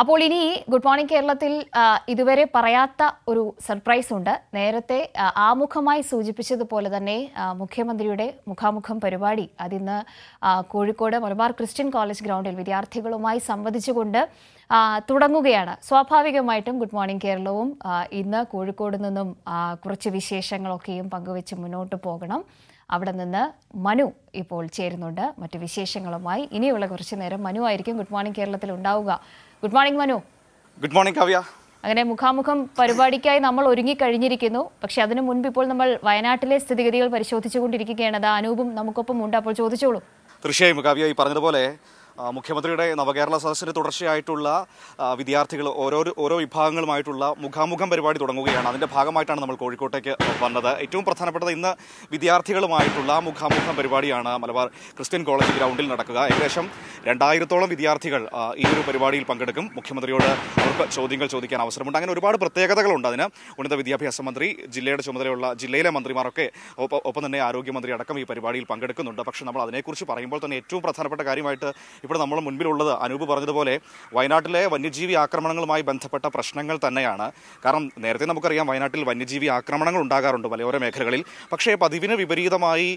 അപ്പോൾ ഇനി good morning കേരളത്തിൽ ഇതുവരെ പറയാത്ത ഒരു സർപ്രൈസ് ഉണ്ട് നേരത്തെ ആമുഖമായി സൂചിപ്പിച്ചതുപോലെ തന്നെ മുഖ്യമന്ത്രിയുടെ മുഖാമുഖം പരിപാടി അതിന്ന് കോഴിക്കോട് മലബാർ ക്രിസ്ത്യൻ കോളേജ് ഗ്രൗണ്ടിൽ വിദ്യാർത്ഥികളുമായി സംവദിച്ചുകൊണ്ട് തുടങ്ങുകയാണ് സ്വാഭാവികമായിട്ടും ഗുഡ് മോർണിംഗ് കേരളവും ഇന്ന് കോഴിക്കോട് നിന്നും കുറച്ച് വിശേഷങ്ങളൊക്കെയും പങ്കുവെച്ച് മുന്നോട്ട് പോകണം അവിടെ നിന്ന് മനു ഇപ്പോൾ ചേരുന്നുണ്ട് മറ്റു വിശേഷങ്ങളുമായി ഇനിയുള്ള കുറച്ച് നേരം മനു ആയിരിക്കും ഗുഡ് മോർണിംഗ് കേരളത്തിൽ ഉണ്ടാവുക good morning Manu good morning Kavya അങ്ങനെ മുഖാമുഖം പരിപാടിക്കായി നമ്മൾ ഒരുങ്ങിക്കഴിഞ്ഞിരിക്കുന്നു പക്ഷെ അതിനു മുൻപ് ഇപ്പോൾ നമ്മൾ വയനാട്ടിലെ സ്ഥിതിഗതികൾ പരിശോധിച്ചുകൊണ്ടിരിക്കുകയാണ് അത് അനൂപും നമുക്കൊപ്പം ഉണ്ട് അപ്പോൾ ചോദിച്ചോളൂ തീർച്ചയായും കവ്യ ഈ പറഞ്ഞതുപോലെ മുഖ്യമന്ത്രിയുടെ നവകേരള സദസ്സിന് തുടർച്ചയായിട്ടുള്ള വിദ്യാർത്ഥികൾ ഓരോ ഓരോ വിഭാഗങ്ങളുമായിട്ടുള്ള മുഖാമുഖം പരിപാടി തുടങ്ങുകയാണ് അതിൻ്റെ ഭാഗമായിട്ടാണ് നമ്മൾ കോഴിക്കോട്ടേക്ക് വന്നത് ഏറ്റവും പ്രധാനപ്പെട്ടത് ഇന്ന് വിദ്യാർത്ഥികളുമായിട്ടുള്ള മുഖാമുഖം പരിപാടിയാണ് മലബാർ ക്രിസ്ത്യൻ കോളേജ് ഗ്രൗണ്ടിൽ നടക്കുക ഏകദേശം രണ്ടായിരത്തോളം വിദ്യാർത്ഥികൾ ഈ ഒരു പരിപാടിയിൽ പങ്കെടുക്കും മുഖ്യമന്ത്രിയോട് അവർക്ക് ചോദ്യങ്ങൾ ചോദിക്കാൻ അവസരമുണ്ട് അങ്ങനെ ഒരുപാട് പ്രത്യേകതകളുണ്ട് അതിന് ഉന്നത വിദ്യാഭ്യാസ മന്ത്രി ജില്ലയുടെ ചുമതലയുള്ള ജില്ലയിലെ മന്ത്രിമാരൊക്കെ ഒപ്പം തന്നെ ആരോഗ്യമന്ത്രി അടക്കം ഈ പരിപാടിയിൽ പങ്കെടുക്കുന്നുണ്ട് പക്ഷേ നമ്മൾ അതിനെക്കുറിച്ച് പറയുമ്പോൾ തന്നെ ഏറ്റവും പ്രധാനപ്പെട്ട കാര്യമായിട്ട് ഇവിടെ നമ്മൾ മുൻപിലുള്ളത് അനൂപ് പറഞ്ഞതുപോലെ വയനാട്ടിലെ വന്യജീവി ആക്രമണങ്ങളുമായി ബന്ധപ്പെട്ട പ്രശ്നങ്ങൾ തന്നെയാണ് കാരണം നേരത്തെ നമുക്കറിയാം വയനാട്ടിൽ വന്യജീവി ആക്രമണങ്ങൾ ഉണ്ടാകാറുണ്ട് മലയോര മേഖലകളിൽ പക്ഷേ പതിവിന് വിപരീതമായി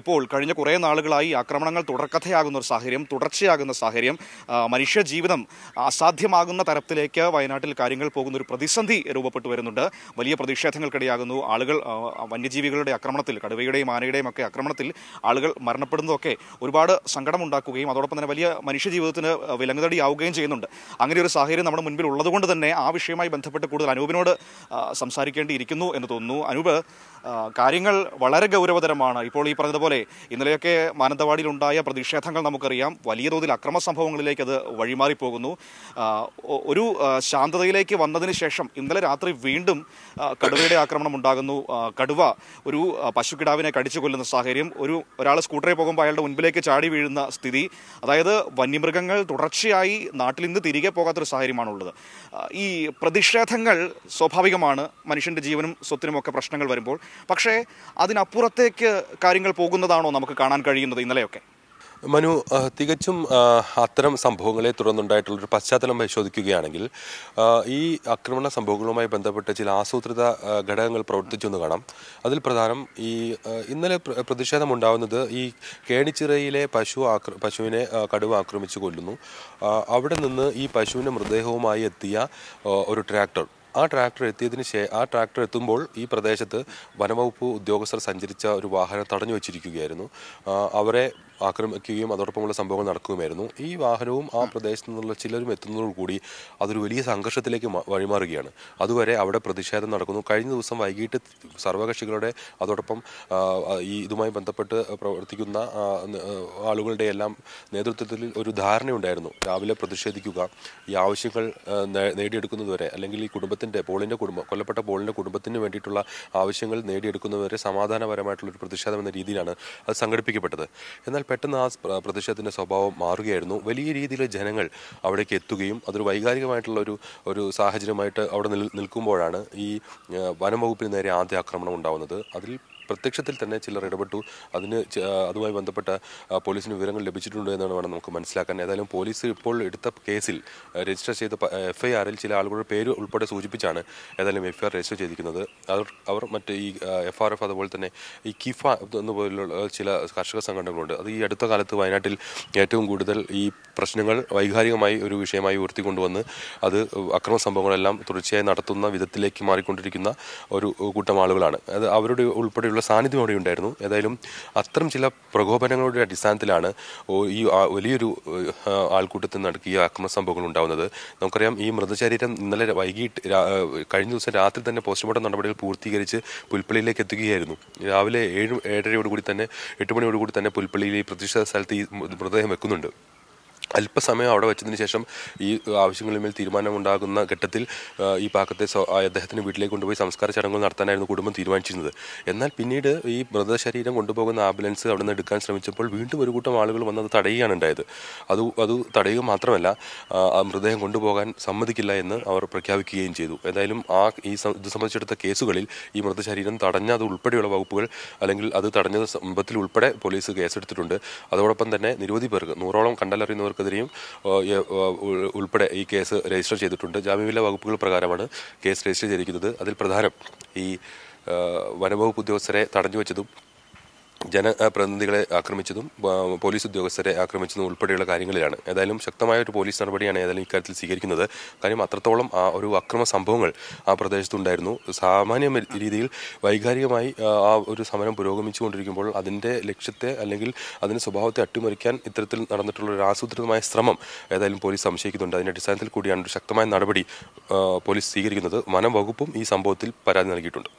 ഇപ്പോൾ കഴിഞ്ഞ കുറേ നാളുകളായി ആക്രമണങ്ങൾ തുടർക്കഥയാകുന്ന ഒരു സാഹചര്യം തുടർച്ചയാകുന്ന സാഹചര്യം മനുഷ്യജീവിതം അസാധ്യമാകുന്ന തരത്തിലേക്ക് വയനാട്ടിൽ കാര്യങ്ങൾ പോകുന്ന ഒരു പ്രതിസന്ധി രൂപപ്പെട്ടു വരുന്നുണ്ട് വലിയ പ്രതിഷേധങ്ങൾക്കിടയാകുന്നു ആളുകൾ വന്യജീവികളുടെ ആക്രമണത്തിൽ കടുവയുടെയും ആനയുടെയും ഒക്കെ ആക്രമണത്തിൽ ആളുകൾ മരണപ്പെടുന്നതൊക്കെ ഒരുപാട് സങ്കടമുണ്ടാക്കുകയും അതോടൊപ്പം തന്നെ വലിയ വലിയ മനുഷ്യജീവിതത്തിന് വിലങ്ങുതടിയാവുകയും ചെയ്യുന്നുണ്ട് അങ്ങനെ ഒരു സാഹചര്യം നമ്മുടെ മുൻപിൽ ഉള്ളതുകൊണ്ട് തന്നെ ആ വിഷയവുമായി ബന്ധപ്പെട്ട് കൂടുതൽ അനൂപിനോട് സംസാരിക്കേണ്ടിയിരിക്കുന്നു എന്ന് തോന്നുന്നു അനൂപ് കാര്യങ്ങൾ വളരെ ഗൗരവതരമാണ് ഇപ്പോൾ ഈ പറഞ്ഞതുപോലെ ഇന്നലെയൊക്കെ മാനന്തവാടിയിലുണ്ടായ പ്രതിഷേധങ്ങൾ നമുക്കറിയാം വലിയ തോതിൽ അക്രമ സംഭവങ്ങളിലേക്ക് അത് വഴിമാറിപ്പോകുന്നു ഒരു ശാന്തതയിലേക്ക് വന്നതിന് ശേഷം ഇന്നലെ രാത്രി വീണ്ടും കടുവയുടെ ആക്രമണം ഉണ്ടാകുന്നു കടുവ ഒരു പശുക്കിടാവിനെ കടിച്ചു കൊല്ലുന്ന സാഹചര്യം ഒരു ഒരാൾ സ്കൂട്ടറിൽ പോകുമ്പോൾ അയാളുടെ മുൻപിലേക്ക് ചാടി വീഴുന്ന സ്ഥിതി അതായത് വന്യമൃഗങ്ങൾ തുടർച്ചയായി നാട്ടിൽ നിന്ന് തിരികെ പോകാത്തൊരു സാഹചര്യമാണുള്ളത് ഈ പ്രതിഷേധങ്ങൾ സ്വാഭാവികമാണ് മനുഷ്യൻ്റെ ജീവനും സ്വത്തിനുമൊക്കെ പ്രശ്നങ്ങൾ വരുമ്പോൾ പക്ഷേ അതിനപ്പുറത്തേക്ക് കാര്യങ്ങൾ പോകുന്നതാണോ നമുക്ക് കാണാൻ കഴിയുന്നത് ഇന്നലെയൊക്കെ മനു തികച്ചും അത്തരം സംഭവങ്ങളെ തുടർന്നുണ്ടായിട്ടുള്ളൊരു പശ്ചാത്തലം പരിശോധിക്കുകയാണെങ്കിൽ ഈ ആക്രമണ സംഭവങ്ങളുമായി ബന്ധപ്പെട്ട് ചില ആസൂത്രിത ഘടകങ്ങൾ പ്രവർത്തിച്ചു എന്ന് കാണാം അതിൽ പ്രധാനം ഈ ഇന്നലെ പ്രതിഷേധം ഈ കേണിച്ചിറയിലെ പശു ആക്ര പശുവിനെ കടുവ ആക്രമിച്ചു കൊല്ലുന്നു അവിടെ നിന്ന് ഈ പശുവിൻ്റെ മൃതദേഹവുമായി എത്തിയ ഒരു ട്രാക്ടർ ആ ട്രാക്ടർ എത്തിയതിന് ശേ ആ ട്രാക്ടർ എത്തുമ്പോൾ ഈ പ്രദേശത്ത് വനവകുപ്പ് ഉദ്യോഗസ്ഥർ സഞ്ചരിച്ച ഒരു വാഹനം തടഞ്ഞു വെച്ചിരിക്കുകയായിരുന്നു അവരെ ആക്രമിക്കുകയും അതോടൊപ്പമുള്ള സംഭവങ്ങൾ നടക്കുകയുമായിരുന്നു ഈ വാഹനവും ആ പ്രദേശത്തു നിന്നുള്ള ചിലരും കൂടി അതൊരു വലിയ സംഘർഷത്തിലേക്ക് വഴിമാറുകയാണ് അതുവരെ അവിടെ പ്രതിഷേധം നടക്കുന്നു കഴിഞ്ഞ ദിവസം വൈകിട്ട് സർവകക്ഷികളുടെ അതോടൊപ്പം ഈ ഇതുമായി ബന്ധപ്പെട്ട് പ്രവർത്തിക്കുന്ന ആളുകളുടെ എല്ലാം നേതൃത്വത്തിൽ ഒരു ധാരണയുണ്ടായിരുന്നു രാവിലെ പ്രതിഷേധിക്കുക ഈ ആവശ്യങ്ങൾ നേടിയെടുക്കുന്നതുവരെ അല്ലെങ്കിൽ ഈ കുടുംബത്തിൻ്റെ പോളിൻ്റെ കുടുംബം കൊല്ലപ്പെട്ട പോളിൻ്റെ കുടുംബത്തിന് വേണ്ടിയിട്ടുള്ള ആവശ്യങ്ങൾ നേടിയെടുക്കുന്നതുവരെ സമാധാനപരമായിട്ടുള്ള ഒരു പ്രതിഷേധം എന്ന രീതിയിലാണ് അത് സംഘടിപ്പിക്കപ്പെട്ടത് എന്നാൽ പെട്ടെന്ന് ആ പ്രതിഷേധത്തിൻ്റെ സ്വഭാവം മാറുകയായിരുന്നു വലിയ രീതിയിൽ ജനങ്ങൾ അവിടേക്ക് എത്തുകയും അതൊരു വൈകാരികമായിട്ടുള്ള ഒരു ഒരു സാഹചര്യമായിട്ട് അവിടെ നിൽക്കുമ്പോഴാണ് ഈ വകുപ്പിന് നേരെ ആദ്യ ആക്രമണം ഉണ്ടാകുന്നത് അതിൽ പ്രത്യക്ഷത്തിൽ തന്നെ ചിലർ ഇടപെട്ടു അതിന് അതുമായി ബന്ധപ്പെട്ട പോലീസിന് വിവരങ്ങൾ ലഭിച്ചിട്ടുണ്ട് എന്നാണ് വേണം നമുക്ക് മനസ്സിലാക്കാൻ ഏതായാലും പോലീസ് ഇപ്പോൾ എടുത്ത കേസിൽ രജിസ്റ്റർ ചെയ്ത എഫ് ചില ആളുകളുടെ പേര് ഉൾപ്പെടെ സൂചിപ്പിച്ചാണ് ഏതായാലും എഫ് രജിസ്റ്റർ ചെയ്തിരിക്കുന്നത് അവർ അവർ മറ്റ് ഈ എഫ് ആർ എഫ് അതുപോലെ തന്നെ ഈ കിഫ എന്നുപോലുള്ള ചില കർഷക സംഘടനകളുണ്ട് അത് ഈ അടുത്ത കാലത്ത് വയനാട്ടിൽ ഏറ്റവും കൂടുതൽ ഈ പ്രശ്നങ്ങൾ വൈകാരികമായി ഒരു വിഷയമായി ഉയർത്തിക്കൊണ്ടുവന്ന് അത് അക്രമ സംഭവങ്ങളെല്ലാം തുടർച്ചയായി നടത്തുന്ന വിധത്തിലേക്ക് മാറിക്കൊണ്ടിരിക്കുന്ന ഒരു കൂട്ടം ആളുകളാണ് അത് അവരുടെ ഉൾപ്പെടെയുള്ള സാന്നിധ്യം അവിടെ ഉണ്ടായിരുന്നു ഏതായാലും അത്തരം ചില പ്രകോപനങ്ങളുടെ അടിസ്ഥാനത്തിലാണ് ഈ വലിയൊരു ആൾക്കൂട്ടത്തിൽ നടക്കിയ അക്രമ സംഭവങ്ങൾ ഉണ്ടാകുന്നത് നമുക്കറിയാം ഈ മൃതശരീരം ഇന്നലെ വൈകിട്ട് കഴിഞ്ഞ ദിവസം രാത്രി തന്നെ പോസ്റ്റ്മോർട്ടം നടപടികൾ പൂർത്തീകരിച്ച് പുൽപ്പള്ളിയിലേക്ക് എത്തുകയായിരുന്നു രാവിലെ ഏഴ് ഏഴരയോടുകൂടി തന്നെ എട്ട് മണിയോടുകൂടി തന്നെ പുൽപ്പള്ളിയിൽ ഈ പ്രതിഷ്ഠ സ്ഥലത്ത് ഈ മൃതദേഹം വെക്കുന്നുണ്ട് അല്പസമയം അവിടെ വെച്ചതിന് ശേഷം ഈ ആവശ്യങ്ങളിന്മേൽ തീരുമാനമുണ്ടാകുന്ന ഘട്ടത്തിൽ ഈ പാക്കത്തെ അദ്ദേഹത്തിന് വീട്ടിലേക്ക് കൊണ്ടുപോയി സംസ്കാര ചടങ്ങുകൾ നടത്താനായിരുന്നു കുടുംബം തീരുമാനിച്ചിരുന്നത് എന്നാൽ പിന്നീട് ഈ മൃതശരീരം കൊണ്ടുപോകുന്ന ആംബുലൻസ് അവിടെ നിന്ന് എടുക്കാൻ ശ്രമിച്ചപ്പോൾ വീണ്ടും ഒരു കൂട്ടം ആളുകൾ വന്ന് തടയുകയാണ് ഉണ്ടായത് അത് അത് തടയുക മാത്രമല്ല ആ മൃതദേഹം കൊണ്ടുപോകാൻ സമ്മതിക്കില്ല എന്ന് അവർ പ്രഖ്യാപിക്കുകയും ചെയ്തു ഏതായാലും ആ ഈ ഇത് സംബന്ധിച്ചെടുത്ത കേസുകളിൽ ഈ മൃതശരീരം തടഞ്ഞ അത് ഉൾപ്പെടെയുള്ള വകുപ്പുകൾ അല്ലെങ്കിൽ അത് തടഞ്ഞത് സംഭവത്തിൽ ഉൾപ്പെടെ പോലീസ് കേസെടുത്തിട്ടുണ്ട് അതോടൊപ്പം തന്നെ നിരവധി പേർക്ക് നൂറോളം കണ്ടലറിയുന്നവർ എന്നിവർക്കെതിരെയും ഉൾപ്പെടെ ഈ കേസ് രജിസ്റ്റർ ചെയ്തിട്ടുണ്ട് ജാമ്യമില്ല വകുപ്പുകൾ പ്രകാരമാണ് കേസ് രജിസ്റ്റർ ചെയ്തിരിക്കുന്നത് അതിൽ പ്രധാനം ഈ വനംവകുപ്പ് ഉദ്യോഗസ്ഥരെ തടഞ്ഞു വെച്ചതും ജനപ്രതിനിധികളെ ആക്രമിച്ചതും പോലീസ് ഉദ്യോഗസ്ഥരെ ആക്രമിച്ചതും ഉൾപ്പെടെയുള്ള കാര്യങ്ങളിലാണ് ഏതായാലും ശക്തമായ ഒരു പോലീസ് നടപടിയാണ് ഏതായാലും ഇക്കാര്യത്തിൽ സ്വീകരിക്കുന്നത് കാര്യം അത്രത്തോളം ആ ഒരു അക്രമ സംഭവങ്ങൾ ആ പ്രദേശത്തുണ്ടായിരുന്നു സാമാന്യ രീതിയിൽ വൈകാരികമായി ആ ഒരു സമരം പുരോഗമിച്ചുകൊണ്ടിരിക്കുമ്പോൾ അതിൻ്റെ ലക്ഷ്യത്തെ അല്ലെങ്കിൽ അതിൻ്റെ സ്വഭാവത്തെ അട്ടിമറിക്കാൻ ഇത്തരത്തിൽ നടന്നിട്ടുള്ള ഒരു ആസൂത്രിതമായ ശ്രമം ഏതായാലും പോലീസ് സംശയിക്കുന്നുണ്ട് അതിൻ്റെ അടിസ്ഥാനത്തിൽ കൂടിയാണ് ഒരു ശക്തമായ നടപടി പോലീസ് സ്വീകരിക്കുന്നത് വനംവകുപ്പും ഈ സംഭവത്തിൽ പരാതി നൽകിയിട്ടുണ്ട്